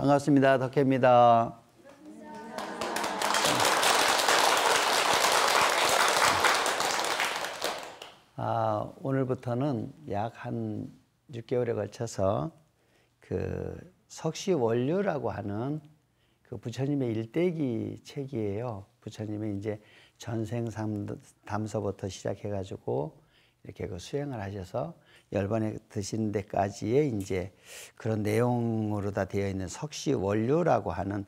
반갑습니다. 덕혜입니다. 아, 오늘부터는 약 한 6개월에 걸쳐서 그 석시 원료라고 하는 그 부처님의 일대기 책이에요. 부처님의 이제 전생 담서부터 시작해가지고 이렇게 그 수행을 하셔서 열반에 드신 데까지의 이제 그런 내용으로 다 되어 있는 석시 원료라고 하는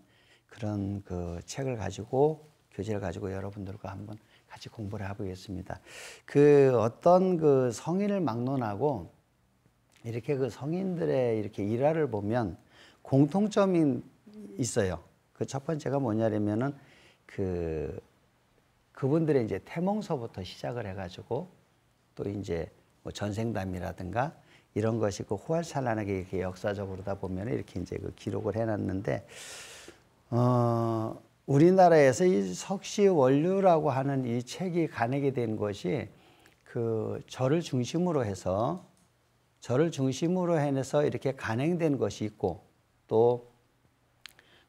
그런 그 책을 가지고 교재를 가지고 여러분들과 한번 같이 공부를 해보겠습니다. 그 어떤 그 성인을 막론하고 이렇게 그 성인들의 이렇게 일화를 보면 공통점이 있어요. 그 첫 번째가 뭐냐면은 그 그분들의 이제 태몽서부터 시작을 해가지고 또 이제 뭐 전생담이라든가 이런 것이 그 호활산란하게 이렇게 역사적으로다 보면 이렇게 이제 그 기록을 해놨는데 어, 우리나라에서 이 석시 원류라고 하는 이 책이 가내게 된 것이 그 절을 중심으로 해서 절을 중심으로 해서 내 이렇게 간행된 것이 있고 또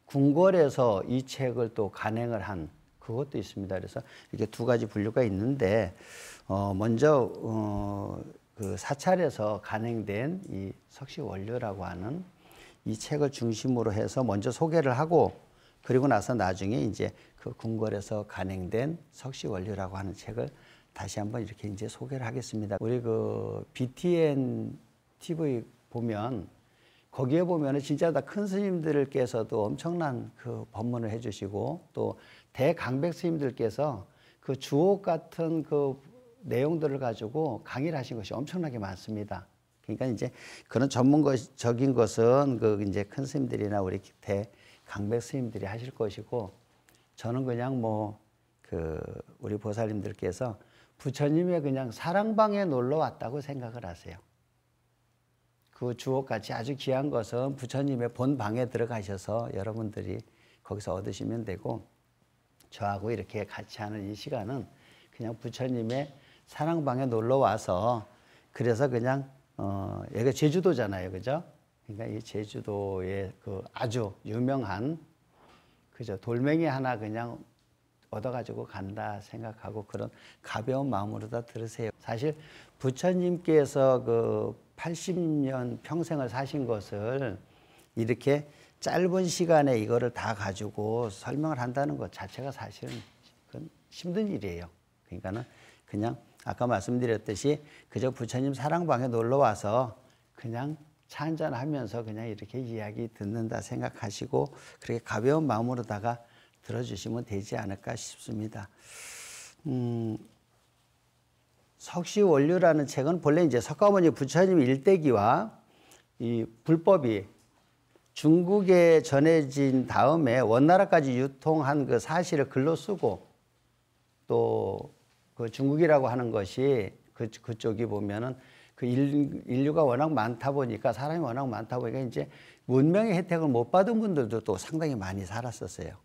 궁궐에서 이 책을 또 간행을 한 그것도 있습니다. 그래서 이렇게 두 가지 분류가 있는데 어 먼저 어 그 사찰에서 간행된 이 석시 원료라고 하는 이 책을 중심으로 해서 먼저 소개를 하고 그리고 나서 나중에 이제 그 궁궐에서 간행된 석시 원료라고 하는 책을 다시 한번 이렇게 이제 소개를 하겠습니다. 우리 그 BTN TV 보면 거기에 보면은 진짜 다 큰 스님들께서도 엄청난 그 법문을 해주시고 또 대강백 스님들께서 그 주옥 같은 그 내용들을 가지고 강의를 하신 것이 엄청나게 많습니다. 그러니까 이제 그런 전문적인 것은 그 이제 큰 스님들이나 우리 대 강백 스님들이 하실 것이고 저는 그냥 뭐 그 우리 보살님들께서 부처님의 그냥 사랑방에 놀러 왔다고 생각을 하세요. 그 주옥같이 아주 귀한 것은 부처님의 본방에 들어가셔서 여러분들이 거기서 얻으시면 되고 저하고 이렇게 같이 하는 이 시간은 그냥 부처님의 사랑방에 놀러 와서 그래서 그냥 어 여기가 제주도잖아요, 그죠? 그러니까 이 제주도의 그 아주 유명한 그죠 돌멩이 하나 그냥 얻어가지고 간다 생각하고 그런 가벼운 마음으로 다 들으세요. 사실 부처님께서 그 80년 평생을 사신 것을 이렇게 짧은 시간에 이거를 다 가지고 설명을 한다는 것 자체가 사실은 그건 힘든 일이에요. 그러니까는 그냥 아까 말씀드렸듯이 그저 부처님 사랑방에 놀러 와서 그냥 차잔 하면서 그냥 이렇게 이야기 듣는다 생각하시고 그렇게 가벼운 마음으로다가 들어주시면 되지 않을까 싶습니다. 음, 석시원류라는 책은 본래 이제 석가모니 부처님 일대기와 이 불법이 중국에 전해진 다음에 원나라까지 유통한 그 사실을 글로 쓰고 또 그 중국이라고 하는 것이 그, 그쪽이 보면은 그 인, 류가 워낙 많다 보니까 사람이 워낙 많다 보니까 이제 문명의 혜택을 못 받은 분들도 또 상당히 많이 살았었어요.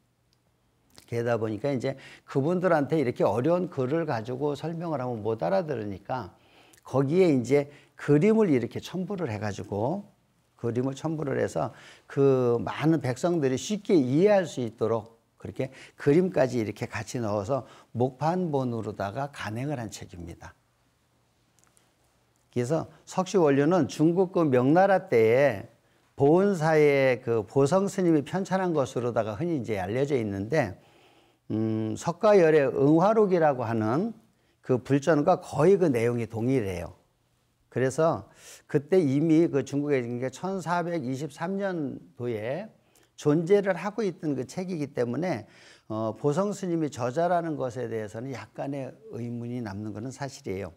게다 보니까 이제 그분들한테 이렇게 어려운 글을 가지고 설명을 하면 못 알아들으니까 거기에 이제 그림을 이렇게 첨부를 해가지고 그림을 첨부를 해서 그 많은 백성들이 쉽게 이해할 수 있도록 그렇게 그림까지 이렇게 같이 넣어서 목판본으로다가 간행을 한 책입니다. 그래서 석시 원료는 중국 그 명나라 때에 보은사의 그 보성 스님이 편찬한 것으로다가 흔히 이제 알려져 있는데 음, 석가열의 응화록이라고 하는 그 불전과 거의 그 내용이 동일해요. 그래서 그때 이미 그 중국에 있는 게 1423년도에 존재를 하고 있던 그 책이기 때문에 어, 보성 스님이 저자라는 것에 대해서는 약간의 의문이 남는 것은 사실이에요.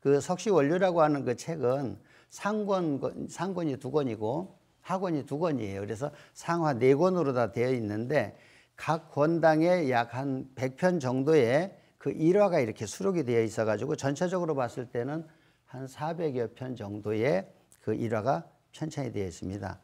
그 석시원료라고 하는 그 책은 상권, 상권이 두 권이고 하권이 두 권이에요. 그래서 상화 네 권으로 다 되어 있는데 각 권당에 약 한 100편 정도의 그 일화가 이렇게 수록이 되어 있어가지고 전체적으로 봤을 때는 한 400여 편 정도의 그 일화가 편찬이 되어 있습니다.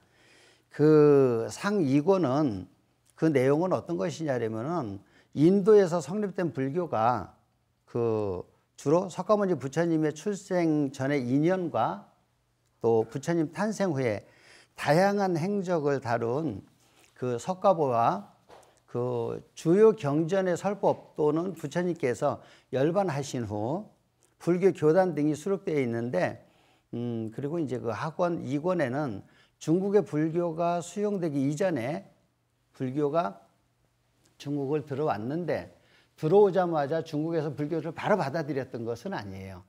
그상 2권은 그 내용은 어떤 것이냐면은 인도에서 성립된 불교가 그 주로 석가모니 부처님의 출생 전의 인연과 또 부처님 탄생 후에 다양한 행적을 다룬 그 석가보와 그 주요 경전의 설법 또는 부처님께서 열반하신 후 불교 교단 등이 수록되어 있는데 음 그리고 이제 그 학원 2권에는 중국의 불교가 수용되기 이전에 불교가 중국을 들어왔는데 들어오자마자 중국에서 불교를 바로 받아들였던 것은 아니에요.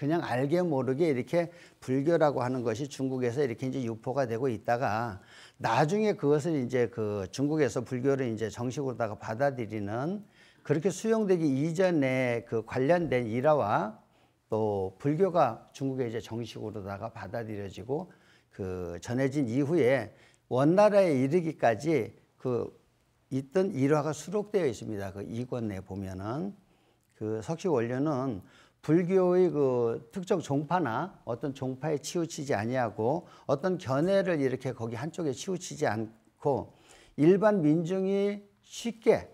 그냥 알게 모르게 이렇게 불교라고 하는 것이 중국에서 이렇게 이제 유포가 되고 있다가 나중에 그것을 이제 그 중국에서 불교를 이제 정식으로다가 받아들이는 그렇게 수용되기 이전에 그 관련된 일화와 또 불교가 중국에 이제 정식으로다가 받아들여지고 그 전해진 이후에 원나라에 이르기까지 그 있던 일화가 수록되어 있습니다. 그 이권 에 보면은 그 석시 원료는 불교의 그 특정 종파나 어떤 종파에 치우치지 아니하고 어떤 견해를 이렇게 거기 한쪽에 치우치지 않고 일반 민중이 쉽게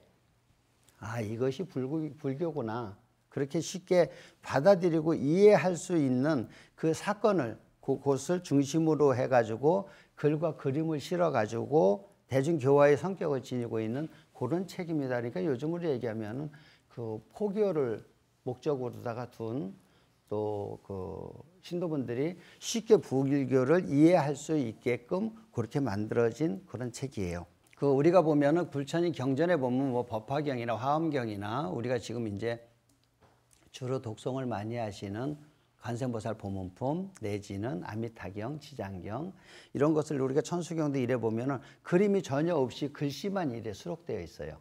아 이것이 불구, 불교구나 그렇게 쉽게 받아들이고 이해할 수 있는 그 사건을 그곳을 중심으로 해가지고 글과 그림을 실어가지고 대중교화의 성격을 지니고 있는 그런 책입니다. 그러니까 요즘으로 얘기하면 그 포교를 목적으로다가 둔또그 신도분들이 쉽게 부길교를 이해할 수 있게끔 그렇게 만들어진 그런 책이에요. 그 우리가 보면은 불천이 경전에 보면 뭐 법화경이나 화엄경이나 우리가 지금 이제 주로 독송을 많이 하시는 관세음보살 보문품 내지는 아미타경, 지장경 이런 것을 우리가 천수경도 이래 보면은 그림이 전혀 없이 글씨만 이래 수록되어 있어요.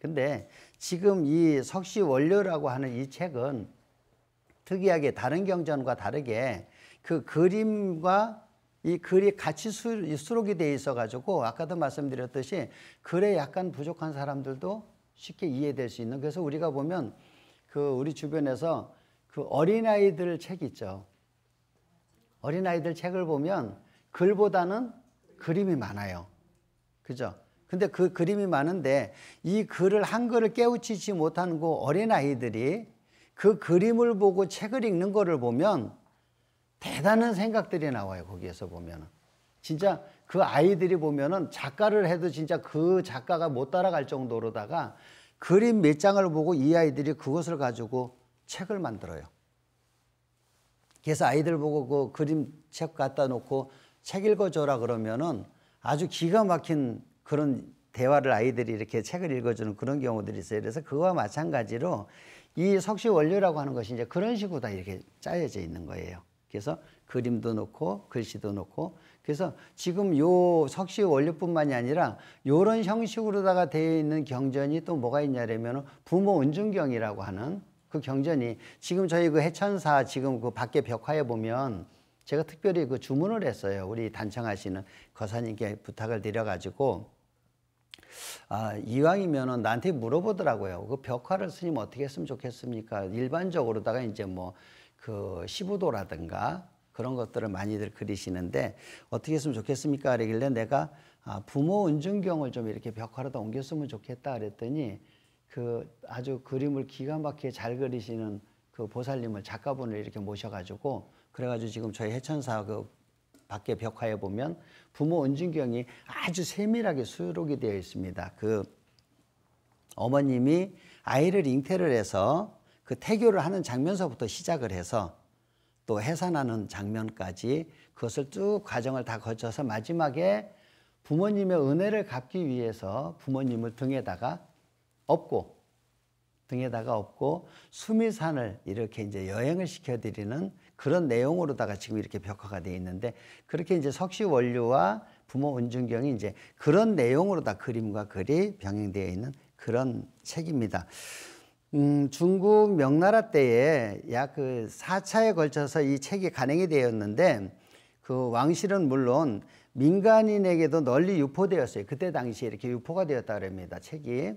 근데 지금 이 석시 원료라고 하는 이 책은 특이하게 다른 경전과 다르게 그 그림과 이 글이 같이 수, 수록이 돼 있어 가지고 아까도 말씀드렸듯이 글에 약간 부족한 사람들도 쉽게 이해될 수 있는 그래서 우리가 보면 그 우리 주변에서 그 어린아이들 책 있죠. 어린아이들 책을 보면 글보다는 그림이 많아요. 그죠? 근데 그 그림이 많은데 이 글을 한글을 깨우치지 못하는 그 어린아이들이 그 그림을 보고 책을 읽는 거를 보면 대단한 생각들이 나와요. 거기에서 보면은. 진짜 그 아이들이 보면은 작가를 해도 진짜 그 작가가 못 따라갈 정도로다가 그림 몇 장을 보고 이 아이들이 그것을 가지고 책을 만들어요. 그래서 아이들 보고 그 그림 책 갖다 놓고 책 읽어줘라 그러면은 아주 기가 막힌 그런 대화를 아이들이 이렇게 책을 읽어주는 그런 경우들이 있어요. 그래서 그와 마찬가지로 이 석시 원료라고 하는 것이 이제 그런 식으로 다 이렇게 짜여져 있는 거예요. 그래서 그림도 놓고 글씨도 놓고 그래서 지금 요 석시 원료뿐만이 아니라 요런 형식으로다가 되어 있는 경전이 또 뭐가 있냐면 부모 은중경이라고 하는 그 경전이 지금 저희 그 해천사 지금 그 밖에 벽화에 보면 제가 특별히 그 주문을 했어요. 우리 단청하시는 거사님께 부탁을 드려가지고 아, 이왕이면은 나한테 물어보더라고요. 그 벽화를 스님 어떻게 했으면 좋겠습니까? 일반적으로다가 이제 뭐 그시부도라든가 그런 것들을 많이들 그리시는데 어떻게 했으면 좋겠습니까? 그러길래 내가 아, 부모 은중경을 좀 이렇게 벽화로다 옮겼으면 좋겠다 그랬더니 그 아주 그림을 기가 막히게 잘 그리시는 그 보살님을 작가분을 이렇게 모셔가지고 그래가지고 지금 저희 해천사 그 밖에 벽화에 보면 부모 은진경이 아주 세밀하게 수록이 되어 있습니다. 그 어머님이 아이를 잉태를 해서 그 태교를 하는 장면서부터 시작을 해서 또 해산하는 장면까지 그것을 쭉 과정을 다 거쳐서 마지막에 부모님의 은혜를 갚기 위해서 부모님을 등에다가 업고 등에다가 업고 수미산을 이렇게 이제 여행을 시켜드리는 그런 내용으로다가 지금 이렇게 벽화가 되어 있는데 그렇게 이제 석시 원류와 부모 은중경이 이제 그런 내용으로다 그림과 글이 병행되어 있는 그런 책입니다. 음, 중국 명나라 때에 약그 4차에 걸쳐서 이 책이 간행이 되었는데 그 왕실은 물론 민간인에게도 널리 유포되었어요. 그때 당시에 이렇게 유포가 되었다 그럽니다. 책이.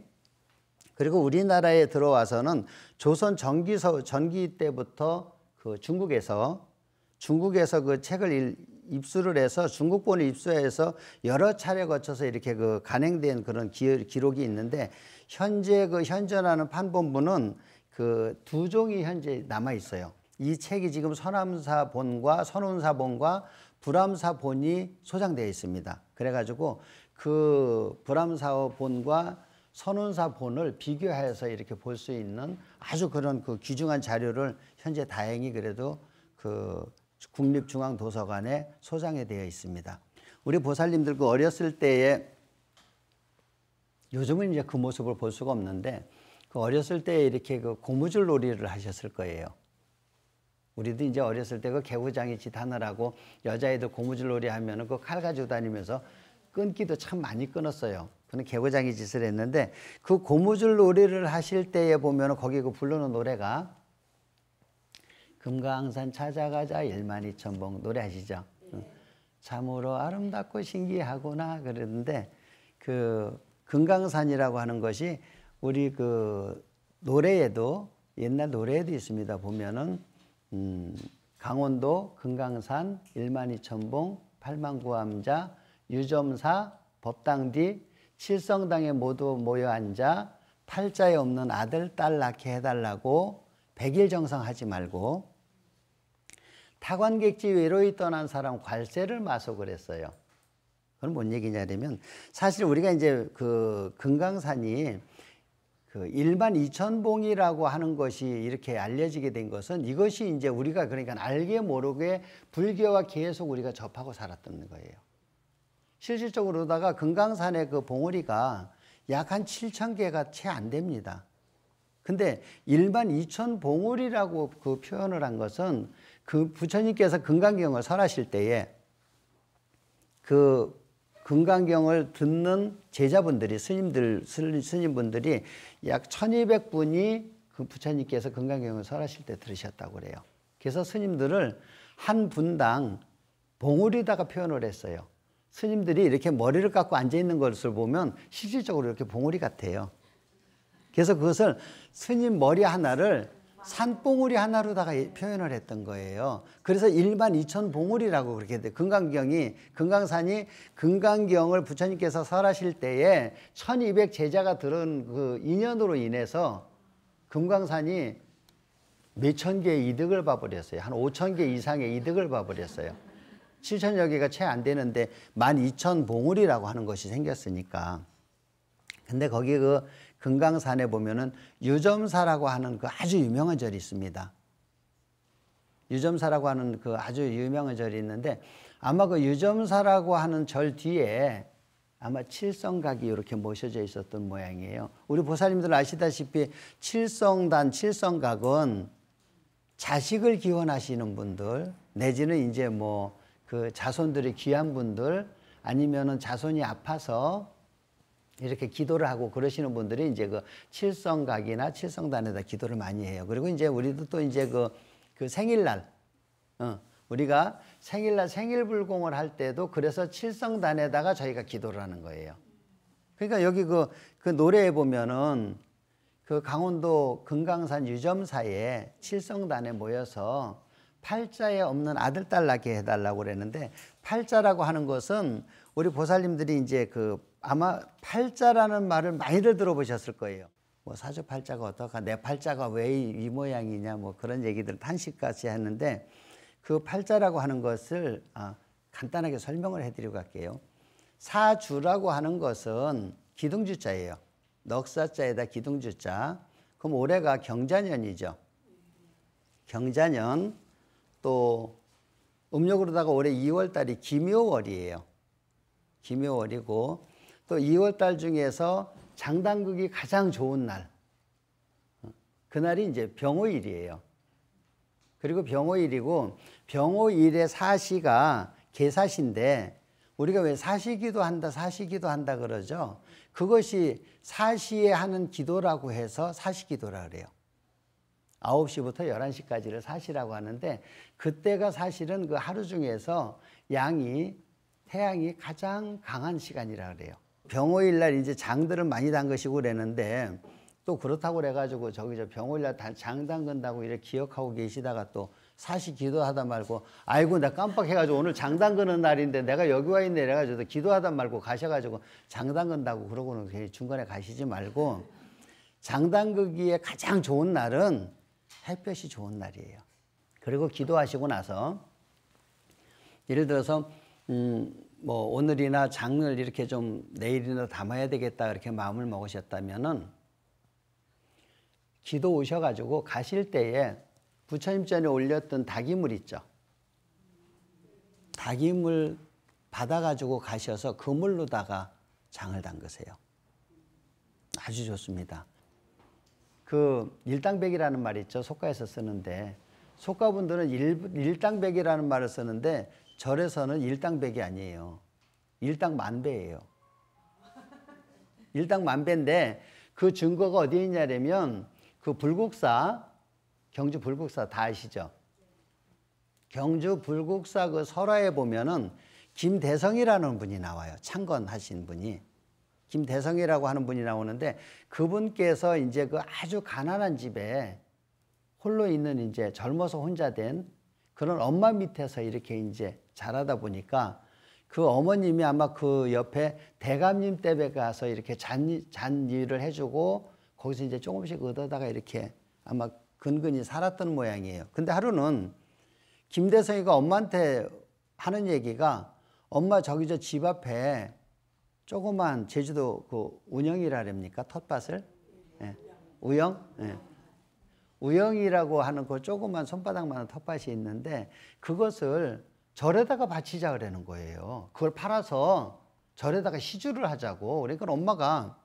그리고 우리나라에 들어와서는 조선 전기 전기 때부터 그 중국에서 중국에서 그 책을 입수를 해서 중국본을 입수해서 여러 차례 거쳐서 이렇게 그 간행된 그런 기, 록이 있는데 현재 그현존하는 판본부는 그두 종이 현재 남아 있어요. 이 책이 지금 서남사본과 선운사본과 불암사본이 소장되어 있습니다. 그래가지고 그 불암사본과 선운사 본을 비교해서 이렇게 볼 수 있는 아주 그런 그 귀중한 자료를 현재 다행히 그래도 그 국립중앙도서관에 소장이 되어 있습니다. 우리 보살님들 그 어렸을 때에 요즘은 이제 그 모습을 볼 수가 없는데 그 어렸을 때 이렇게 그 고무줄 놀이를 하셨을 거예요. 우리도 이제 어렸을 때 그 개구장이 짓 하느라고 여자애들 고무줄 놀이 하면은 그 칼 가지고 다니면서 끊기도 참 많이 끊었어요. 그는 개고장이 짓을 했는데 그 고무줄 놀이를 하실 때에 보면 거기 그 부르는 노래가 금강산 찾아가자 1만 2천 봉 노래 하시죠 예. 참으로 아름답고 신기하구나 그랬는데 그 금강산이라고 하는 것이 우리 그 노래에도 옛날 노래에도 있습니다. 보면은 음, 강원도 금강산 1만 2천봉 8만 구암자 유점사 법당 뒤 실성당에 모두 모여 앉아 팔자에 없는 아들, 딸 낳게 해달라고 백일 정성하지 말고 타관객지 외로이 떠난 사람 괄세를 마속을 했어요. 그건 뭔 얘기냐면 사실 우리가 이제 그 금강산이 그 1만 2천 봉이라고 하는 것이 이렇게 알려지게 된 것은 이것이 이제 우리가 그러니까 알게 모르게 불교와 계속 우리가 접하고 살았던 거예요. 실질적으로다가 금강산의 그 봉우리가 약 한 7천 개가 채 안 됩니다. 근데 1만 2천 봉우리라고 그 표현을 한 것은 그 부처님께서 금강경을 설하실 때에 그 금강경을 듣는 제자분들이 스님들 스님분들이 약 1200분이 그 부처님께서 금강경을 설하실 때 들으셨다고 그래요. 그래서 스님들을 한 분당 봉우리다가 표현을 했어요. 스님들이 이렇게 머리를 깎고 앉아 있는 것을 보면 실질적으로 이렇게 봉우리 같아요. 그래서 그것을 스님 머리 하나를 산봉우리 하나로다가 표현을 했던 거예요. 그래서 일반 이천 봉우리라고 그렇게 돼. 금강경이 금강산이 금강경을 부처님께서 설하실 때에 천이백 제자가 들은 그 인연으로 인해서 금강산이 몇 천 개의 이득을 봐버렸어요. 한 오천 개 이상의 이득을 봐버렸어요. 7천여 개가 채 안 되는데 12,000 봉우리라고 하는 것이 생겼으니까. 근데 거기 그 금강산에 보면은 유점사라고 하는 그 아주 유명한 절이 있습니다. 유점사라고 하는 그 아주 유명한 절이 있는데 아마 그 유점사라고 하는 절 뒤에 아마 칠성각이 이렇게 모셔져 있었던 모양이에요. 우리 보살님들 아시다시피 칠성단 칠성각은 자식을 기원하시는 분들 내지는 이제 뭐그 자손들이 귀한 분들 아니면은 자손이 아파서 이렇게 기도를 하고 그러시는 분들이 이제 그 칠성각이나 칠성단에다 기도를 많이 해요. 그리고 이제 우리도 또 이제 그, 그 생일날, 어, 우리가 생일날 생일불공을 할 때도 그래서 칠성단에다가 저희가 기도를 하는 거예요. 그러니까 여기 그, 그 노래에 보면은 그 강원도 금강산 유점사에 칠성단에 모여서 팔자에 없는 아들 딸 낳게 해달라고 그랬는데 팔자라고 하는 것은 우리 보살님들이 이제 그 아마 팔자라는 말을 많이들 들어보셨을 거예요. 뭐 사주 팔자가 어떡하, 내 팔자가 왜 이 모양이냐 뭐 그런 얘기들 탄식까지 했는데 그 팔자라고 하는 것을 아, 간단하게 설명을 해드리고 갈게요. 사주라고 하는 것은 기둥주자예요. 넉사자에다 기둥주자. 그럼 올해가 경자년이죠. 경자년 또 음력으로다가 올해 2월 달이 기묘월이에요 김묘월이고 또 2월 달 중에서 장단극이 가장 좋은 날. 그날이 이제 병호일이에요. 그리고 병호일이고 병호일의 사시가 개사신데 우리가 왜 사시기도 한다 사시기도 한다 그러죠. 그것이 사시에 하는 기도라고 해서 사시기도라 그래요. 아홉 시부터 열한 시까지를 사시라고 하는데 그때가 사실은 그 하루 중에서 양이 태양이 가장 강한 시간이라 그래요. 병호일 날 이제 장들은 많이 단 것이고 그랬는데 또 그렇다고 그래가지고 저기 저 병호일 날 장 담근다고 이렇게 기억하고 계시다가 또 사시 기도하다 말고 아이고 나 깜빡해가지고 오늘 장 담그는 날인데 내가 여기 와 있네 이래가지고 기도하다 말고 가셔가지고 장 담근다고 그러고는 중간에 가시지 말고 장 담그기에 가장 좋은 날은 햇볕이 좋은 날이에요. 그리고 기도하시고 나서 예를 들어서 음, 뭐 오늘이나 장을 이렇게 좀 내일이나 담아야 되겠다 이렇게 마음을 먹으셨다면은 기도 오셔가지고 가실 때에 부처님 전에 올렸던 닭이물 있죠. 닭이물 받아가지고 가셔서 그물로다가 장을 담그세요. 아주 좋습니다. 그 일당백이라는 말이 있죠. 속가에서 쓰는데 속가분들은 일, 당백이라는 말을 쓰는데 절에서는 일당백이 아니에요. 일당만배예요. 일당만배인데 그 증거가 어디에 있냐면 그 불국사 경주 불국사 다 아시죠? 경주 불국사 그 설화에 보면은 김대성이라는 분이 나와요. 창건하신 분이. 김대성이라고 하는 분이 나오는데 그분께서 이제 그 아주 가난한 집에 홀로 있는 이제 젊어서 혼자 된 그런 엄마 밑에서 이렇게 이제 자라다 보니까 그 어머님이 아마 그 옆에 대감님 댁에 가서 이렇게 잔, 잔 일을 해주고 거기서 이제 조금씩 얻어다가 이렇게 아마 근근히 살았던 모양이에요. 근데 하루는 김대성이가 엄마한테 하는 얘기가 엄마 저기 저 집 앞에 조그만 제주도 그 운영이라랍니까? 텃밭을? 예. 우영? 예. 우영이라고 하는 그 조그만 손바닥만한 텃밭이 있는데 그것을 절에다가 바치자 그러는 거예요. 그걸 팔아서 절에다가 시주를 하자고. 그러니까 엄마가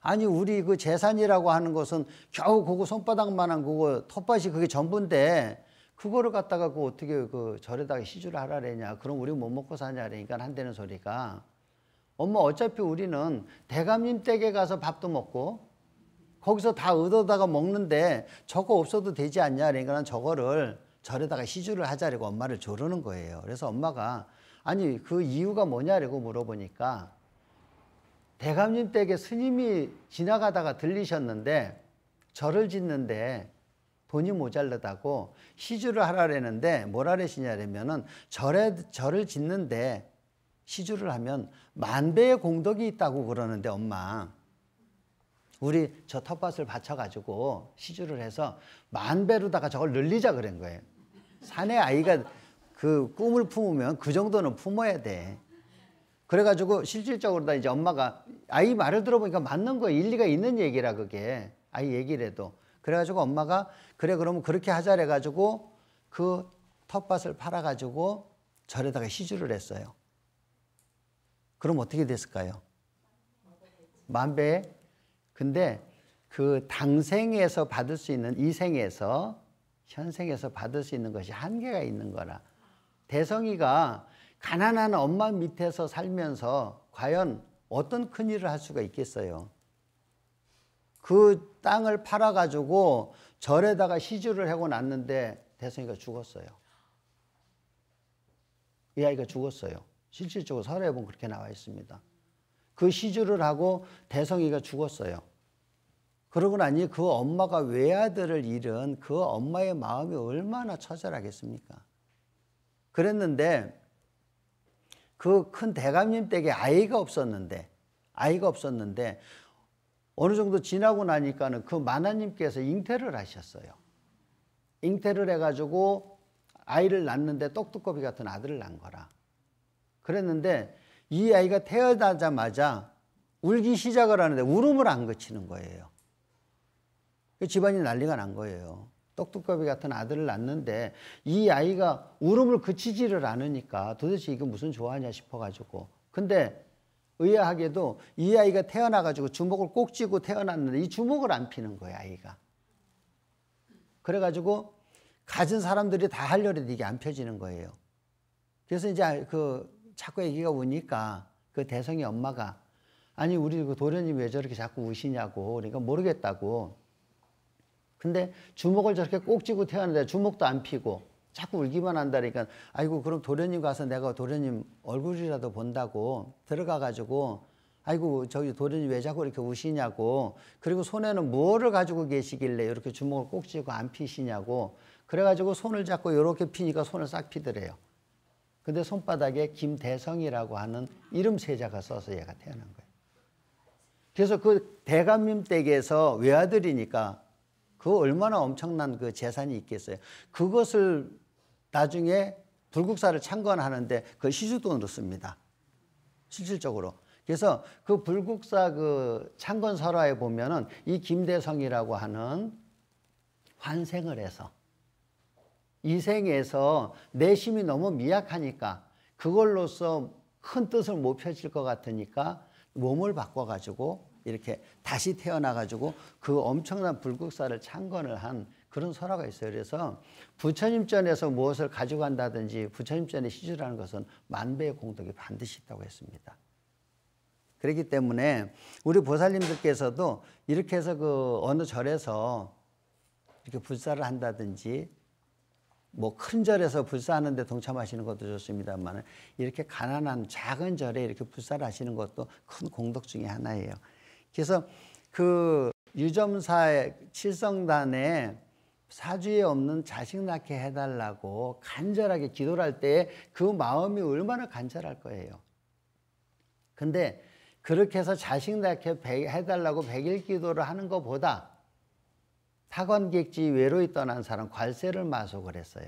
아니 우리 그 재산이라고 하는 것은 겨우 그거 손바닥만한 그거 텃밭이 그게 전부인데 그거를 갖다가 그 어떻게 그 절에다가 시주를 하라 그러냐. 그럼 우리 못 뭐 먹고 사냐 그러니까 한다는 소리가 엄마 어차피 우리는 대감님 댁에 가서 밥도 먹고 거기서 다 얻어다가 먹는데 저거 없어도 되지 않냐 그러니까 저거를 절에다가 시주를 하자라고 엄마를 조르는 거예요. 그래서 엄마가 아니 그 이유가 뭐냐라고 물어보니까 대감님 댁에 스님이 지나가다가 들리셨는데 절을 짓는데 돈이 모자르다고 시주를 하라 그랬는데 뭐라 그러시냐 그러면은 절에 절을 짓는데 시주를 하면 만 배의 공덕이 있다고 그러는데 엄마 우리 저 텃밭을 바쳐가지고 시주를 해서 만 배로다가 저걸 늘리자 그런 거예요. 사내 아이가 그 꿈을 품으면 그 정도는 품어야 돼. 그래가지고 실질적으로 다 이제 엄마가 아이 말을 들어보니까 맞는 거예요. 일리가 있는 얘기라 그게 아이 얘기를해도 그래가지고 엄마가 그래 그러면 그렇게 하자 래가지고그 텃밭을 팔아가지고 절에다가 시주를 했어요. 그럼 어떻게 됐을까요? 만배. 근데 그 당생에서 받을 수 있는 이생에서 현생에서 받을 수 있는 것이 한계가 있는 거라. 대성이가 가난한 엄마 밑에서 살면서 과연 어떤 큰 일을 할 수가 있겠어요? 그 땅을 팔아가지고 절에다가 시주를 하고 났는데 대성이가 죽었어요. 이 아이가 죽었어요. 실질적으로 사례에 보면 그렇게 나와 있습니다. 그 시주를 하고 대성이가 죽었어요. 그러고 나니 그 엄마가 외아들을 잃은 그 엄마의 마음이 얼마나 처절하겠습니까? 그랬는데 그 큰 대감님 댁에 아이가 없었는데 아이가 없었는데 어느 정도 지나고 나니까는 그 만화님께서 잉태를 하셨어요. 잉태를 해가지고 아이를 낳는데 똑뚜거비 같은 아들을 낳은 거라. 그랬는데 이 아이가 태어나자마자 울기 시작을 하는데 울음을 안거치는 거예요. 그 집안이 난리가 난 거예요. 떡두꺼비 같은 아들을 낳는데 이 아이가 울음을 그치지를 않으니까 도대체 이게 무슨 좋아하냐 싶어가지고. 근데 의아하게도 이 아이가 태어나가지고 주먹을 꼭 쥐고 태어났는데 이 주먹을 안 피는 거예요, 아이가. 그래가지고 가진 사람들이 다 하려는데 이게 안 펴지는 거예요. 그래서 이제 아, 그 자꾸 아기가 우니까 그 대성이 엄마가 아니 우리 그 도련님 왜 저렇게 자꾸 우시냐고 그러니까 모르겠다고 근데 주먹을 저렇게 꼭 쥐고 태어났는데 주먹도 안 피고 자꾸 울기만 한다니까 아이고 그럼 도련님 가서 내가 도련님 얼굴이라도 본다고 들어가 가지고 아이고 저기 도련님 왜 자꾸 이렇게 우시냐고 그리고 손에는 뭐를 가지고 계시길래 이렇게 주먹을 꼭 쥐고 안 피시냐고 그래가지고 손을 잡고 이렇게 피니까 손을 싹 피더래요 근데 손바닥에 김대성이라고 하는 이름 세자가 써서 얘가 태어난 거예요. 그래서 그 대감님 댁에서 외아들이니까 그 얼마나 엄청난 그 재산이 있겠어요. 그것을 나중에 불국사를 창건하는데 그 시주돈으로 씁니다. 실질적으로. 그래서 그 불국사 그 창건 설화에 보면은 이 김대성이라고 하는 환생을 해서 이 생에서 내심이 너무 미약하니까 그걸로서 큰 뜻을 못 펼칠 것 같으니까 몸을 바꿔가지고 이렇게 다시 태어나가지고 그 엄청난 불국사를 창건을 한 그런 설화가 있어요. 그래서 부처님전에서 무엇을 가져간다든지 부처님전에 시주라는 것은 만배의 공덕이 반드시 있다고 했습니다. 그렇기 때문에 우리 보살님들께서도 이렇게 해서 그 어느 절에서 이렇게 불사를 한다든지 뭐큰 절에서 불사하는 데 동참하시는 것도 좋습니다만 이렇게 가난한 작은 절에 이렇게 불사를 하시는 것도 큰 공덕 중의 하나예요. 그래서 그 유점사의 칠성단에 사주에 없는 자식 낳게 해달라고 간절하게 기도를 할 때 그 마음이 얼마나 간절할 거예요. 근데 그렇게 해서 자식 낳게 해달라고 백일 기도를 하는 것보다 사관 객지 외로이 떠난 사람 괄세를 마속을 했어요.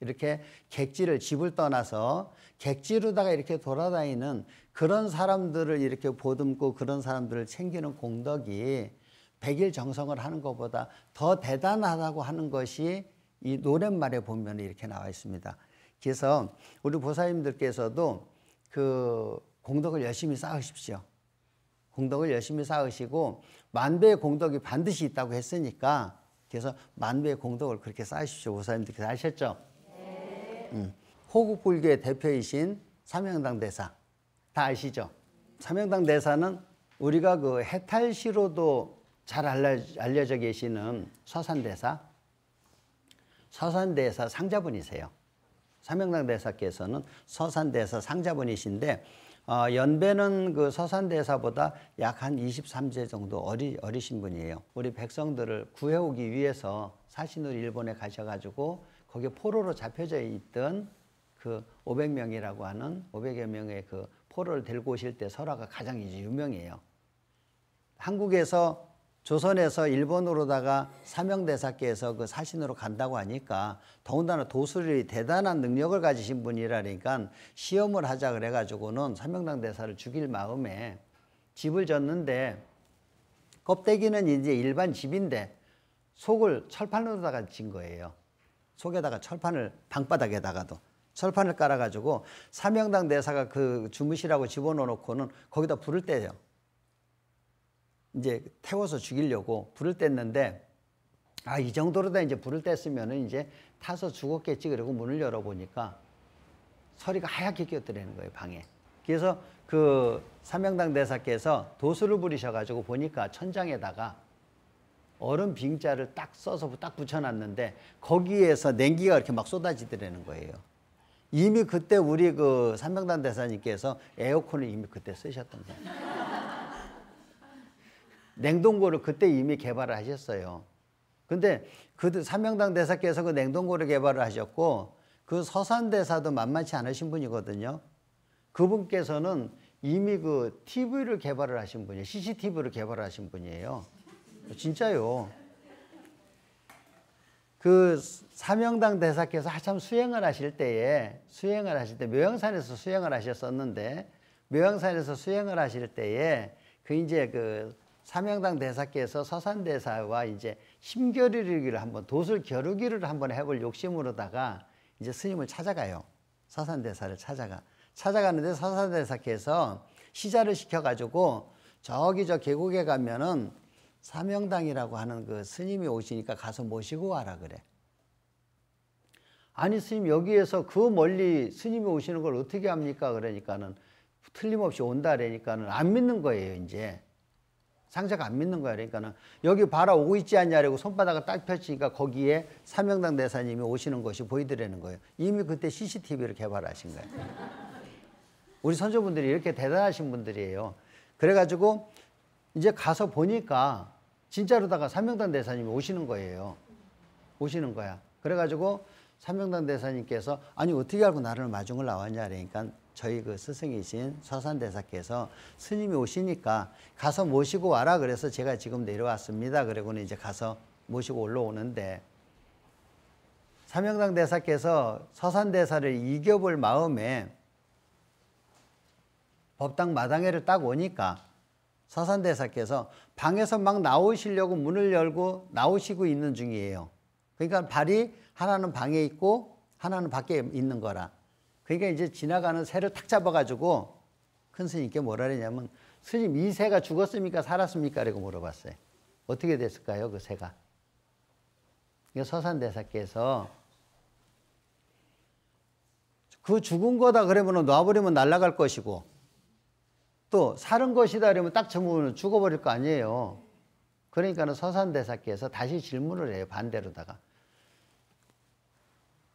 이렇게 객지를 집을 떠나서 객지로다가 이렇게 돌아다니는 그런 사람들을 이렇게 보듬고 그런 사람들을 챙기는 공덕이 백일 정성을 하는 것보다 더 대단하다고 하는 것이 이 노랫말에 보면 이렇게 나와 있습니다. 그래서 우리 보사님들께서도 그 공덕을 열심히 쌓으십시오. 공덕을 열심히 쌓으시고 만배의 공덕이 반드시 있다고 했으니까 그래서 만배의 공덕을 그렇게 쌓으십시오. 고사님들께서 하셨죠. 네. 음. 호국불교의 대표이신 삼형당 대사 다 아시죠? 삼형당 대사는 우리가 그 해탈시로도 잘 알려, 져 계시는 서산대사 서산대사 상자분이세요. 삼형당 대사께서는 서산대사 상자분이신데 어, 연배는 그 서산대사보다 약 한 23세 정도 어리, 어리신 분이에요. 우리 백성들을 구해오기 위해서 사신으로 일본에 가셔가지고 거기 포로로 잡혀져 있던 그 500명이라고 하는 500여 명의 그 포로를 들고 오실 때 설화가 가장 유명해요. 한국에서 조선에서 일본으로다가 사명대사께서 그 사신으로 간다고 하니까 더군다나 도술이 대단한 능력을 가지신 분이라니까 시험을 하자 그래가지고는 사명당 대사를 죽일 마음에 집을 졌는데 껍데기는 이제 일반 집인데 속을 철판으로다가 진 거예요. 속에다가 철판을 방바닥에다가도 철판을 깔아가지고 사명당 대사가 그 주무시라고 집어넣어 놓고는 거기다 불을 떼요. 이제 태워서 죽이려고 불을 뗐는데 아 이 정도로 다 이제 불을 뗐으면 이제 타서 죽었겠지 그리고 문을 열어보니까 서리가 하얗게 끼어들어있는 거예요 방에 그래서 그 삼명당 대사께서 도수를 부리셔가지고 보니까 천장에다가 얼음 빙자를 딱 써서 딱 붙여놨는데 거기에서 냉기가 이렇게 막 쏟아지더라는 거예요. 이미 그때 우리 그삼명당 대사님께서 에어컨을 이미 그때 쓰셨던 거예요. 냉동고를 그때 이미 개발을 하셨어요. 근데 그 삼명당 대사께서 그 냉동고를 개발을 하셨고 그 서산 대사도 만만치 않으신 분이거든요. 그분께서는 이미 그 TV를 개발을 하신 분이에요. CCTV를 개발을 하신 분이에요. 진짜요. 그 사명당 대사께서 한참 수행을 하실 때에 수행을 하실 때 묘양산에서 수행을 하셨었는데 묘양산에서 수행을 하실 때에 그 이제 그 삼양당 대사께서 서산대사와 이제 심겨루기를 한번 도술 겨루기를 한번 해볼 욕심으로다가 이제 스님을 찾아가요. 서산대사를 찾아가. 찾아가는데 서산대사께서 시자를 시켜가지고 저기 저 계곡에 가면은 삼영당이라고 하는 그 스님이 오시니까 가서 모시고 와라 그래. 아니 스님 여기에서 그 멀리 스님이 오시는 걸 어떻게 합니까? 그러니까는 틀림없이 온다 그러니까는 안 믿는 거예요 이제. 상자가 안 믿는 거야. 그러니까는 여기 봐라 오고 있지 않냐라고 손바닥을 딱 펼치니까 거기에 삼명당 대사님이 오시는 것이 보이더라는 거예요. 이미 그때 CCTV를 개발하신 거예요. 우리 선조분들이 이렇게 대단하신 분들이에요. 그래가지고 이제 가서 보니까 진짜로다가 삼명당 대사님이 오시는 거예요. 오시는 거야. 그래가지고 삼명당 대사님께서 아니 어떻게 알고 나를 마중을 나왔냐 그러니까 저희 그 스승이신 서산대사께서 스님이 오시니까 가서 모시고 와라 그래서 제가 지금 내려왔습니다. 그리고는 이제 가서 모시고 올라오는데 삼영당 대사께서 서산대사를 이겨볼 마음에 법당 마당에를 딱 오니까 서산대사께서 방에서 막 나오시려고 문을 열고 나오시고 있는 중이에요. 그러니까 발이 하나는 방에 있고 하나는 밖에 있는 거라. 그러니까 이제 지나가는 새를 탁 잡아가지고 큰 스님께 뭐라 그랬냐면 스님 이 새가 죽었습니까 살았습니까? 라고 물어봤어요. 어떻게 됐을까요 그 새가? 그러 서산대사께서 그 죽은 거다 그러면 놔버리면 날아갈 것이고 또 살은 것이다 그러면 딱 저으면 죽어버릴 거 아니에요. 그러니까 서산대사께서 다시 질문을 해요 반대로다가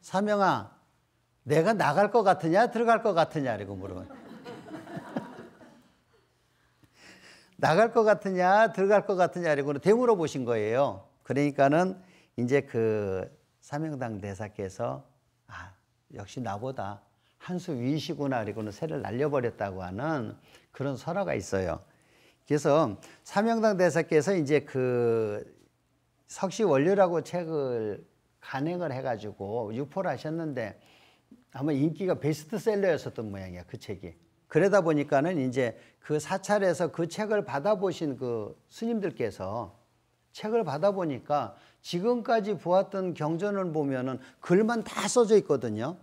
사명아 내가 나갈 것 같으냐 들어갈 것 같으냐 이러고 물어봐 나갈 것 같으냐 들어갈 것 같으냐 이러고 되물어보신 거예요. 그러니까는 이제 그 삼형당 대사께서 아 역시 나보다 한 수 위시구나 그리고는 새를 날려버렸다고 하는 그런 설화가 있어요. 그래서 삼형당 대사께서 이제 그 석시 원료라고 책을 간행을 해가지고 유포를 하셨는데 아마 인기가 베스트셀러였었던 모양이야 그 책이. 그러다 보니까는 이제 그 사찰에서 그 책을 받아보신 그 스님들께서 책을 받아보니까 지금까지 보았던 경전을 보면은 글만 다 써져 있거든요.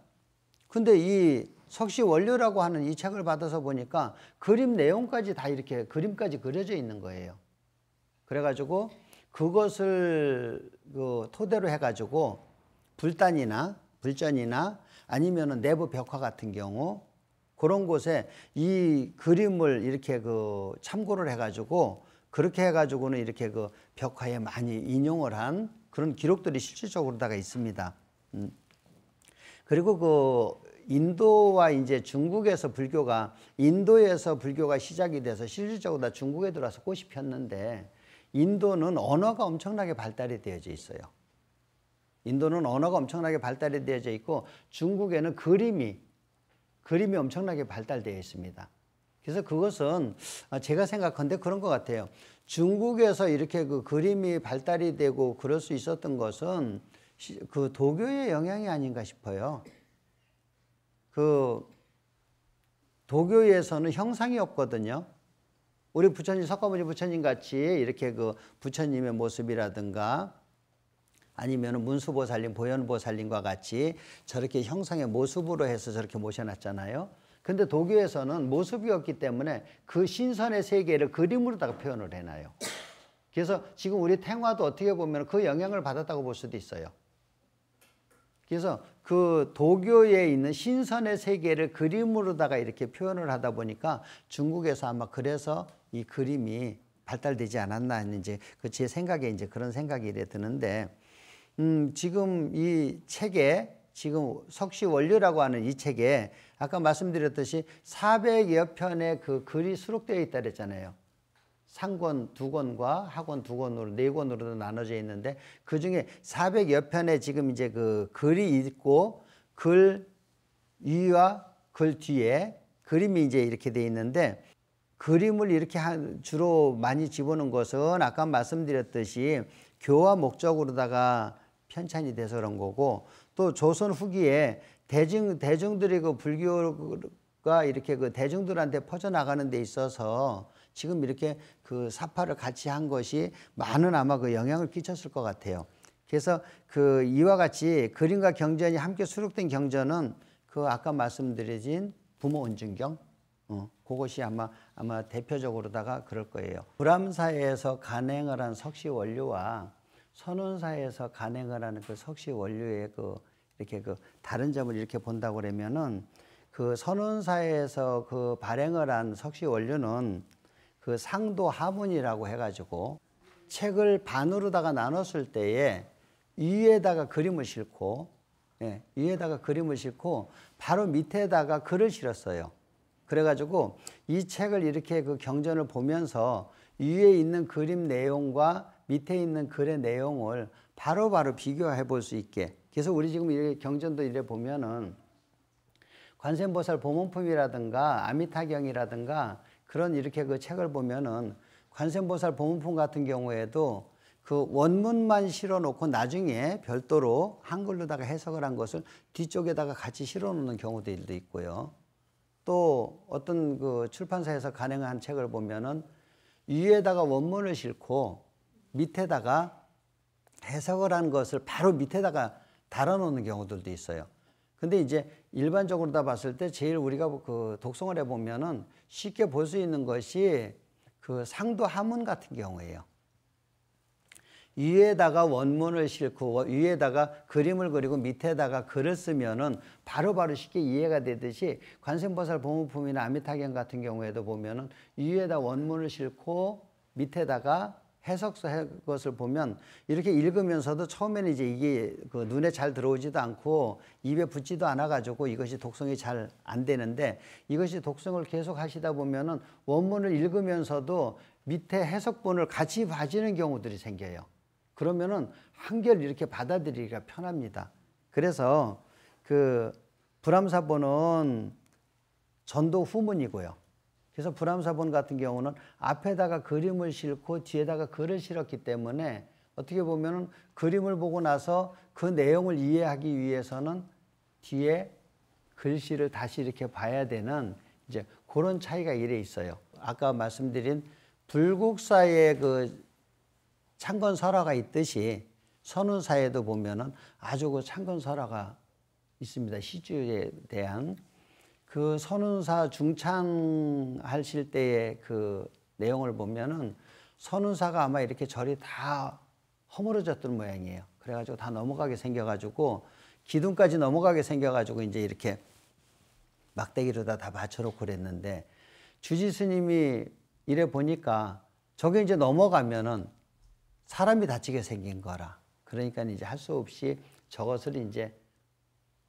근데 이 석시 원료라고 하는 이 책을 받아서 보니까 그림 내용까지 다 이렇게 그림까지 그려져 있는 거예요. 그래가지고 그것을 그 토대로 해가지고 불단이나 불전이나 아니면 내부 벽화 같은 경우 그런 곳에 이 그림을 이렇게 그 참고를 해가지고 그렇게 해가지고는 이렇게 그 벽화에 많이 인용을 한 그런 기록들이 실질적으로 다가 있습니다. 음. 그리고 그 인도와 이제 중국에서 불교가 인도에서 불교가 시작이 돼서 실질적으로 다 중국에 들어와서 꽃이 폈는데 인도는 언어가 엄청나게 발달이 되어져 있어요. 인도는 언어가 엄청나게 발달이 되어져 있고 중국에는 그림이 그림이 엄청나게 발달되어 있습니다. 그래서 그것은 아, 제가 생각한데 그런 것 같아요. 중국에서 이렇게 그 그림이 발달이 되고 그럴 수 있었던 것은 그 도교의 영향이 아닌가 싶어요. 그 도교에서는 형상이 없거든요. 우리 부처님 석가모니 부처님 같이 이렇게 그 부처님의 모습이라든가 아니면 문수보살님, 보현보살님과 같이 저렇게 형상의 모습으로 해서 저렇게 모셔놨잖아요. 근데 도교에서는 모습이었기 때문에 그 신선의 세계를 그림으로다가 표현을 해놔요. 그래서 지금 우리 탱화도 어떻게 보면 그 영향을 받았다고 볼 수도 있어요. 그래서 그 도교에 있는 신선의 세계를 그림으로다가 이렇게 표현을 하다 보니까 중국에서 아마 그래서 이 그림이 발달되지 않았나 이제 그제 생각에 이제 그런 생각이 드는데 음, 지금 이 책에 지금 석시 원료라고 하는 이 책에 아까 말씀드렸듯이 400여 편의 그 글이 수록되어 있다 그랬잖아요. 상권 두 권과 학원 두 권으로 네 권으로 나눠져 있는데 그 중에 400여 편의 지금 이제 그 글이 있고 글 위와 글 뒤에 그림이 이제 이렇게 돼 있는데 그림을 이렇게 주로 많이 집어넣은 것은 아까 말씀드렸듯이 교화 목적으로다가 편찬이 돼서 그런 거고 또 조선 후기에 대중 대중들이 그 불교가 이렇게 그 대중들한테 퍼져 나가는 데 있어서 지금 이렇게 그 사파를 같이 한 것이 많은 아마 그 영향을 끼쳤을 것 같아요. 그래서 그 이와 같이 그림과 경전이 함께 수록된 경전은 그 아까 말씀드린 부모 온중경 어, 그것이 아마 아마 대표적으로다가 그럴 거예요. 불암사에서 간행을 한 석시 원료와 선운사에서 간행을 하는 그 석시 원료의 그 이렇게 그 다른 점을 이렇게 본다고 그러면은 그 선운사에서 그 발행을 한 석시 원료는 그 상도 하문이라고 해가지고 책을 반으로다가 나눴을 때에 위에다가 그림을 싣고 예, 위에다가 그림을 싣고 바로 밑에다가 글을 실었어요. 그래가지고 이 책을 이렇게 그 경전을 보면서 위에 있는 그림 내용과 밑에 있는 글의 내용을 바로바로 바로 비교해 볼 수 있게. 그래서 우리 지금 이렇게 경전도 이래 보면은 관세음보살 보문품이라든가 아미타경이라든가 그런 이렇게 그 책을 보면은 관세음보살 보문품 같은 경우에도 그 원문만 실어 놓고 나중에 별도로 한글로다가 해석을 한 것을 뒤쪽에다가 같이 실어 놓는 경우도 있고요. 또 어떤 그 출판사에서 간행한 책을 보면은 위에다가 원문을 싣고 밑에다가 해석을 한 것을 바로 밑에다가 달아놓는 경우들도 있어요. 근데 이제 일반적으로 다 봤을 때 제일 우리가 그 독성을 해보면은 쉽게 볼 수 있는 것이 그 상도 하문 같은 경우에요. 위에다가 원문을 싣고 위에다가 그림을 그리고 밑에다가 글을 쓰면은 바로바로 바로 쉽게 이해가 되듯이 관세음보살 보무품이나 아미타경 같은 경우에도 보면은 위에다 원문을 싣고 밑에다가 해석서 의 것을 보면 이렇게 읽으면서도 처음에는 이제 이게 그 눈에 잘 들어오지도 않고 입에 붙지도 않아가지고 이것이 독성이 잘 안 되는데 이것이 독성을 계속 하시다 보면은 원문을 읽으면서도 밑에 해석본을 같이 봐지는 경우들이 생겨요. 그러면은 한결 이렇게 받아들이기가 편합니다. 그래서 그 불암사본은 전도 후문이고요. 그래서 불암사본 같은 경우는 앞에다가 그림을 싣고 뒤에다가 글을 실었기 때문에 어떻게 보면은 그림을 보고 나서 그 내용을 이해하기 위해서는 뒤에 글씨를 다시 이렇게 봐야 되는 이제 그런 차이가 이래 있어요. 아까 말씀드린 불국사의 그 창건 설화가 있듯이 선운사에도 보면은 아주 그 창건 설화가 있습니다. 시주에 대한 그 선운사 중창하실 때의 그 내용을 보면은 선운사가 아마 이렇게 절이 다 허물어졌던 모양이에요. 그래가지고 다 넘어가게 생겨가지고 기둥까지 넘어가게 생겨가지고 이제 이렇게 막대기로다 다 받쳐놓고 그랬는데 주지 스님이 이래 보니까 저게 이제 넘어가면은 사람이 다치게 생긴 거라. 그러니까 이제 할 수 없이 저것을 이제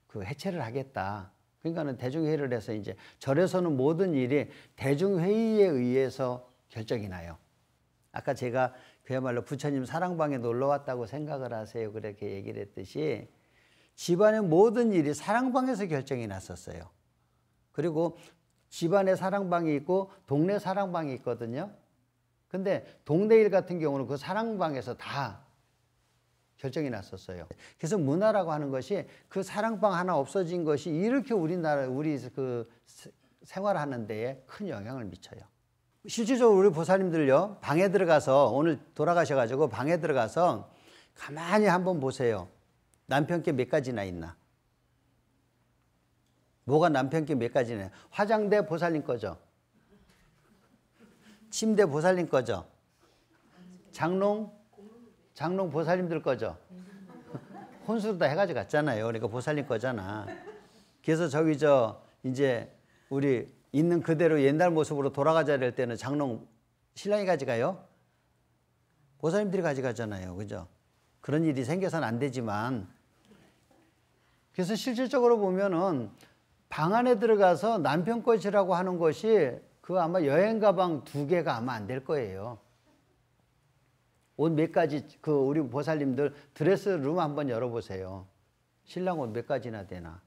그 해체를 하겠다. 그러니까는 대중회의를 해서 이제 절에서는 모든 일이 대중회의에 의해서 결정이 나요. 아까 제가 그야말로 부처님 사랑방에 놀러 왔다고 생각을 하세요. 그렇게 얘기를 했듯이 집안의 모든 일이 사랑방에서 결정이 났었어요. 그리고 집안에 사랑방이 있고 동네 사랑방이 있거든요. 근데 동네 일 같은 경우는 그 사랑방에서 다 결정이 났었어요. 그래서 문화라고 하는 것이 그 사랑방 하나 없어진 것이 이렇게 우리나라 우리 그 생활하는 데에 큰 영향을 미쳐요. 실질적으로 우리 보살님들요 방에 들어가서 오늘 돌아가셔가지고 방에 들어가서 가만히 한번 보세요. 남편께 몇 가지나 있나? 뭐가 남편께 몇 가지나? 화장대 보살님 거죠. 침대 보살님 거죠. 장롱 장롱 보살님들 거죠. 혼수로 다 해가지고 갔잖아요. 그러니까 보살님 거잖아. 그래서 저기 저 이제 우리 있는 그대로 옛날 모습으로 돌아가자 될 때는 장롱 신랑이 가져가요. 보살님들이 가져가잖아요. 그죠? 그런 일이 생겨서는 안 되지만 그래서 실질적으로 보면은 방 안에 들어가서 남편 것이라고 하는 것이 그 아마 여행 가방 두 개가 아마 안 될 거예요. 옷몇 가지 그 우리 보살님들 드레스룸 한번 열어보세요. 신랑 옷 몇 가지나 되나.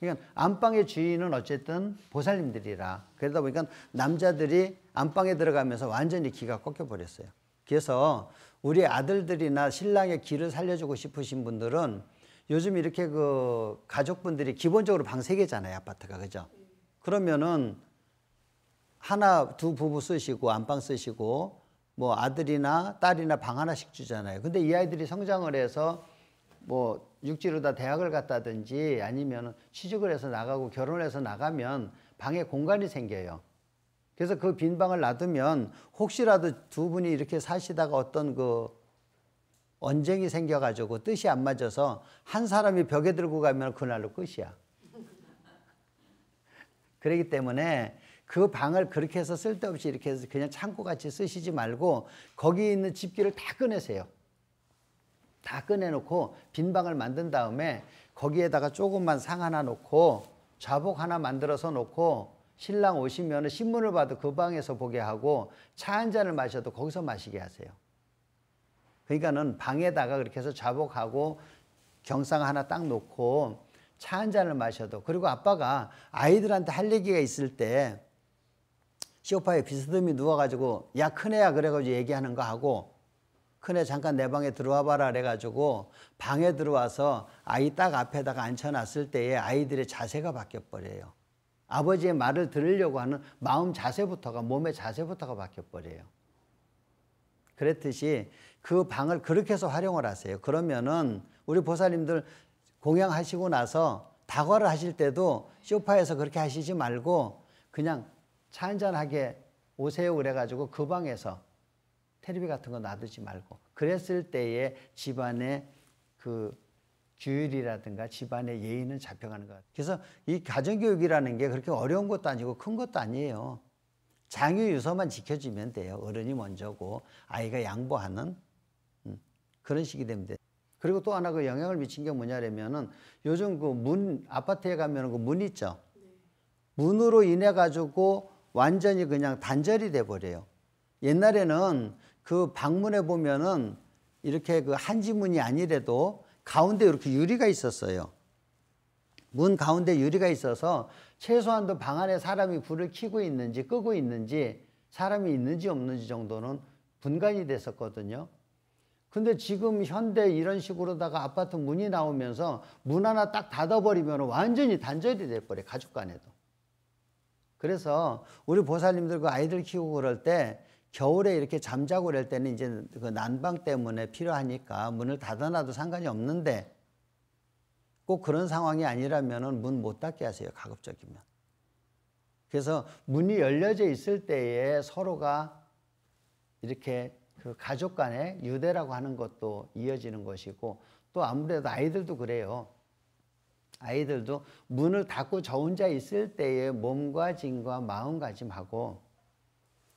그러니까 안방의 주인은 어쨌든 보살님들이라 그러다 보니까 남자들이 안방에 들어가면서 완전히 기가 꺾여 버렸어요. 그래서 우리 아들들이나 신랑의 기를 살려주고 싶으신 분들은 요즘 이렇게 그 가족분들이 기본적으로 방 세 개잖아요 아파트가 그죠? 그러면은 하나 두 부부 쓰시고 안방 쓰시고 뭐 아들이나 딸이나 방 하나씩 주잖아요. 근데 이 아이들이 성장을 해서 뭐 육지로 다 대학을 갔다든지 아니면 취직을 해서 나가고 결혼을 해서 나가면 방에 공간이 생겨요. 그래서 그 빈 방을 놔두면 혹시라도 두 분이 이렇게 사시다가 어떤 그 언쟁이 생겨가지고 뜻이 안 맞아서 한 사람이 벽에 들고 가면 그날로 끝이야. 그러기 때문에 그 방을 그렇게 해서 쓸데없이 이렇게 해서 그냥 창고같이 쓰시지 말고 거기 에 있는 집기를 다 꺼내세요. 다 꺼내놓고 빈 방을 만든 다음에 거기에다가 조금만 상 하나 놓고 좌복 하나 만들어서 놓고 신랑 오시면 신문을 봐도 그 방에서 보게 하고 차 한 잔을 마셔도 거기서 마시게 하세요. 그러니까는 방에다가 그렇게 해서 좌복하고 경상 하나 딱 놓고 차 한 잔을 마셔도 그리고 아빠가 아이들한테 할 얘기가 있을 때 시오파에 비스듬히 누워가지고 야 큰애야 그래가지고 얘기하는 거 하고 큰애 잠깐 내 방에 들어와봐라 그래가지고 방에 들어와서 아이 딱 앞에다가 앉혀놨을 때에 아이들의 자세가 바뀌어버려요. 아버지의 말을 들으려고 하는 마음 자세부터가 몸의 자세부터가 바뀌어버려요. 그랬듯이 그 방을 그렇게 해서 활용을 하세요. 그러면은 우리 보살님들 공양하시고 나서 다과를 하실 때도 쇼파에서 그렇게 하시지 말고 그냥 차 한잔하게 오세요 그래가지고 그 방에서 테레비 같은 거 놔두지 말고 그랬을 때에 집안의 그 규율이라든가 집안의 예의는 잡혀가는 것 같아요. 그래서 이 가정교육이라는 게 그렇게 어려운 것도 아니고 큰 것도 아니에요. 장유유서만 지켜주면 돼요. 어른이 먼저고 아이가 양보하는 음, 그런 식이 됩니다. 그리고 또 하나 그 영향을 미친 게 뭐냐면은 요즘 그 문 아파트에 가면 그문 있죠. 네. 문으로 인해 가지고 완전히 그냥 단절이 돼 버려요. 옛날에는 그 방문에 보면은 이렇게 그 한지문이 아니래도 가운데 이렇게 유리가 있었어요. 문 가운데 유리가 있어서 최소한도 방 안에 사람이 불을 켜고 있는지 끄고 있는지 사람이 있는지 없는지 정도는 분간이 됐었거든요. 근데 지금 현대 이런 식으로다가 아파트 문이 나오면서 문 하나 딱 닫아버리면 완전히 단절이 돼버려 가족 간에도. 그래서 우리 보살님들 그 아이들 키우고 그럴 때 겨울에 이렇게 잠자고 그럴 때는 이제 그 난방 때문에 필요하니까 문을 닫아놔도 상관이 없는데 꼭 그런 상황이 아니라면 문 못 닫게 하세요. 가급적이면. 그래서 문이 열려져 있을 때에 서로가 이렇게 그 가족 간의 유대라고 하는 것도 이어지는 것이고 또 아무래도 아이들도 그래요. 아이들도 문을 닫고 저 혼자 있을 때에몸과진과 마음가짐하고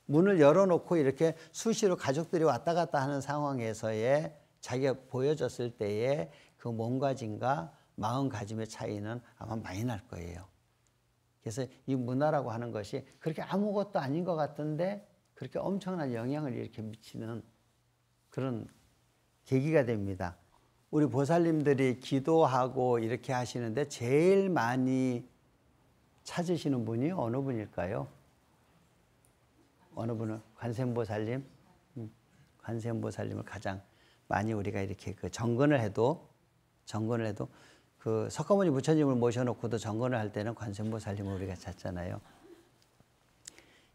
문을 열어놓고 이렇게 수시로 가족들이 왔다 갔다 하는 상황에서의 자기가 보여졌을 때의 그몸과진과 마음가짐의 차이는 아마 많이 날 거예요. 그래서 이 문화라고 하는 것이 그렇게 아무것도 아닌 것 같은데 그렇게 엄청난 영향을 이렇게 미치는 그런 계기가 됩니다. 우리 보살님들이 기도하고 이렇게 하시는데 제일 많이 찾으시는 분이 어느 분일까요? 어느 분은 관세음보살님, 음, 관세음보살님을 가장 많이 우리가 이렇게 그 정근을 해도 정근을 해도 그 석가모니 부처님을 모셔놓고도 정근을 할 때는 관세음보살님을 우리가 찾잖아요.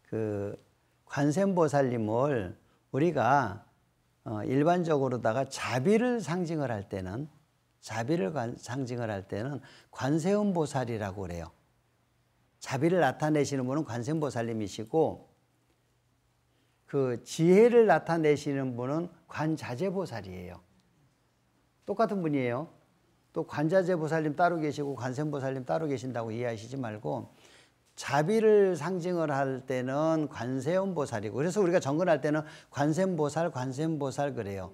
그 관세음보살님을 우리가 어, 일반적으로다가 자비를 상징을 할 때는 자비를 상징을 할 때는 관세음 보살이라고 그래요. 자비를 나타내시는 분은 관세음 보살님이시고 그 지혜를 나타내시는 분은 관자재 보살이에요. 똑같은 분이에요. 또 관자재 보살님 따로 계시고 관세음 보살님 따로 계신다고 이해하시지 말고 자비를 상징을 할 때는 관세음보살이고 그래서 우리가 정근할 때는 관세음보살, 관세음보살 그래요.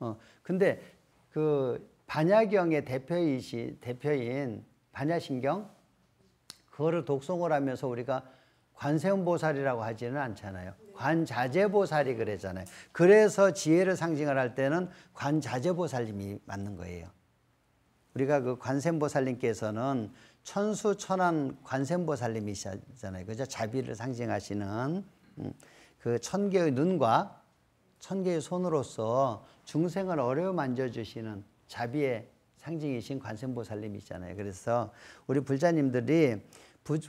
어, 근데 그 반야경의 대표이시 대표인 반야신경 그거를 독송을 하면서 우리가 관세음보살이라고 하지는 않잖아요. 네. 관자재보살이 그랬잖아요. 그래서 지혜를 상징을 할 때는 관자재보살님이 맞는 거예요. 우리가 그 관세음보살님께서는 천수천안 관세음보살님이시잖아요. 그죠? 자비를 상징하시는 음, 그천 개의 눈과 천 개의 손으로서 중생을 어려워 만져주시는 자비의 상징이신 관세음보살님이시잖아요. 그래서 우리 불자님들이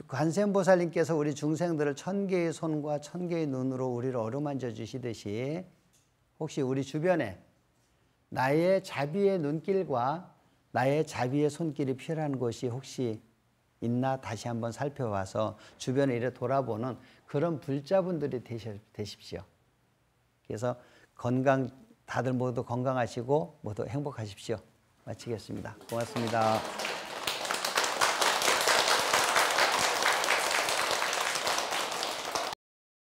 관세음보살님께서 우리 중생들을 천 개의 손과 천 개의 눈으로 우리를 어루만져 주시듯이 혹시 우리 주변에 나의 자비의 눈길과 나의 자비의 손길이 필요한 곳이 혹시 있나 다시 한번 살펴봐서 주변을 이래 돌아보는 그런 불자분들이 되십시오. 그래서 건강 다들 모두 건강하시고 모두 행복하십시오. 마치겠습니다. 고맙습니다.